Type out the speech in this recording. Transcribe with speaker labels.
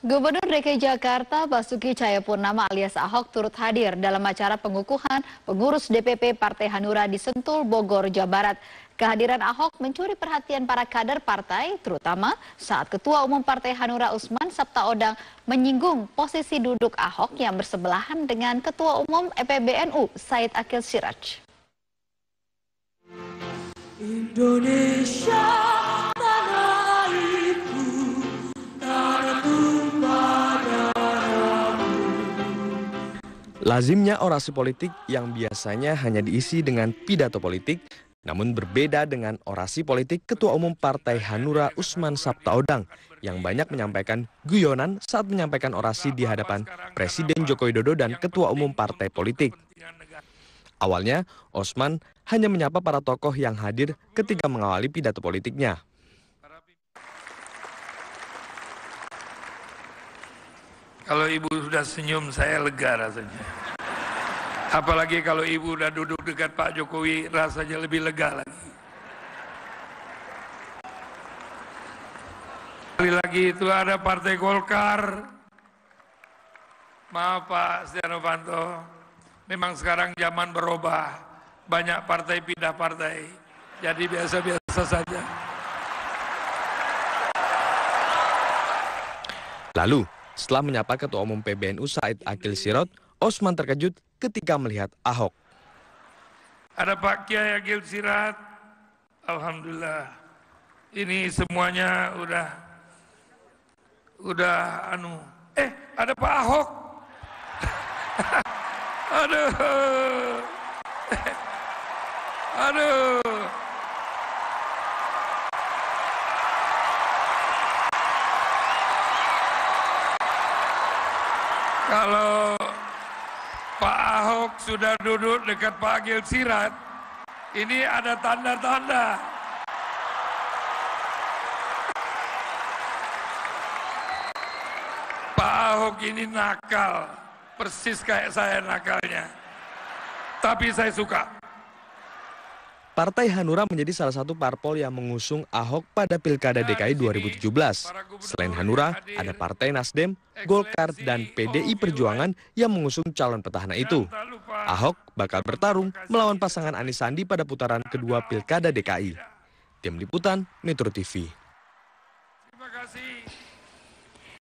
Speaker 1: Gubernur DKI Jakarta Basuki Cahayapurnama alias Ahok turut hadir dalam acara pengukuhan pengurus DPP Partai Hanura di Sentul, Bogor, Jawa Barat. Kehadiran Ahok mencuri perhatian para kader partai, terutama saat Ketua Umum Partai Hanura Usman Sabtaodang menyinggung posisi duduk Ahok yang bersebelahan dengan Ketua Umum EPBNU Said Akil Siraj.
Speaker 2: Indonesia
Speaker 1: Lazimnya orasi politik yang biasanya hanya diisi dengan pidato politik, namun berbeda dengan orasi politik Ketua Umum Partai Hanura Usman Sabtaodang yang banyak menyampaikan guyonan saat menyampaikan orasi di hadapan Presiden Joko Widodo dan Ketua Umum Partai Politik. Awalnya, Osman hanya menyapa para tokoh yang hadir ketika mengawali pidato politiknya.
Speaker 2: Kalau ibu sudah senyum saya lega rasanya. Apalagi kalau ibu sudah duduk dekat Pak Jokowi rasanya lebih lega lagi. Sekali lagi itu ada Partai Golkar. Maaf Pak Setia Novanto, memang sekarang zaman berubah. Banyak partai pindah partai. Jadi biasa-biasa saja.
Speaker 1: Lalu, setelah menyapa Ketua Umum PBNU Said Akil Sirot, Osman terkejut ketika melihat Ahok.
Speaker 2: Ada Pak Kiai Akil Sirat, Alhamdulillah. Ini semuanya udah, udah anu. Eh, ada Pak Ahok. Aduh. Aduh. Kalau Pak Ahok sudah duduk dekat Pak Agil Sirat, ini ada tanda-tanda. Pak Ahok ini nakal, persis kayak saya
Speaker 1: nakalnya. Tapi saya suka. Partai Hanura menjadi salah satu parpol yang mengusung Ahok pada Pilkada DKI 2017. Selain Hanura, ada Partai Nasdem, Golkar, dan PDI Perjuangan yang mengusung calon petahana itu. Ahok bakal bertarung melawan pasangan Anis Sandi pada putaran kedua Pilkada DKI. Tim Liputan, Metro TV. Terima kasih.